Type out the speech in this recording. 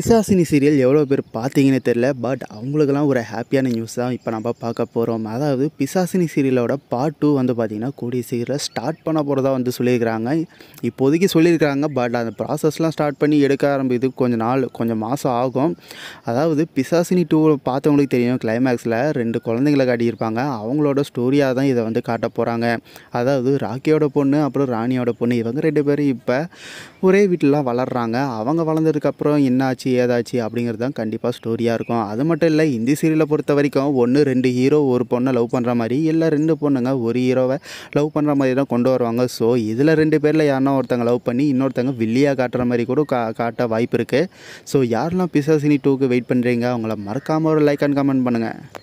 பிசாசினி serial எவ்வளோ பேர் பார்த்தீங்கன்னு தெரில பட் அவங்களுக்கெல்லாம் ஒரு ஹாப்பியான நியூஸ் தான் இப்போ நம்ம பார்க்க போகிறோம் அதாவது பிசாசினி சீரியலோட பார்ட் டூ வந்து பார்த்திங்கன்னா கூடிய சீரியலை ஸ்டார்ட் பண்ண போகிறதா வந்து சொல்லியிருக்கிறாங்க இப்போதைக்கு சொல்லியிருக்கிறாங்க பட் அந்த ப்ராசஸ்லாம் ஸ்டார்ட் பண்ணி எடுக்க ஆரம்பிது கொஞ்சம் நாள் கொஞ்சம் மாதம் ஆகும் அதாவது பிசாசினி டூ பார்த்தவங்களுக்கு தெரியும் கிளைமேக்ஸில் ரெண்டு குழந்தைங்களை காட்டியிருப்பாங்க அவங்களோட ஸ்டோரியாக தான் இதை வந்து காட்ட போகிறாங்க அதாவது ராக்கியோட பொண்ணு அப்புறம் ராணியோட பொண்ணு இவங்க ரெண்டு பேரும் இப்போ ஒரே வீட்டிலலாம் வளர்கிறாங்க அவங்க வளர்ந்ததுக்கப்புறம் என்னாச்சு ஆச்சு ஏதாச்சு அப்படிங்கிறது தான் கண்டிப்பாக ஸ்டோரியாக இருக்கும் அது மட்டும் இல்லை இந்தி சீரியலை பொறுத்த வரைக்கும் ஒன்று ரெண்டு ஹீரோ ஒரு பொண்ணை லவ் பண்ணுற மாதிரி இல்லை ரெண்டு பொண்ணுங்க ஒரு ஹீரோவை லவ் பண்ணுற மாதிரி தான் கொண்டு வருவாங்க ஸோ இதில் ரெண்டு பேரில் யாருன்னா ஒருத்தங்க லவ் பண்ணி இன்னொருத்தங்க வில்லியாக காட்டுற மாதிரி கூட கா காட்ட வாய்ப்பு இருக்குது ஸோ யாரெல்லாம் பிசாசினி டூக்கு வெயிட் பண்ணுறீங்க அவங்கள மறக்காமல் ஒரு லைக் அண்ட் கமெண்ட் பண்ணுங்கள்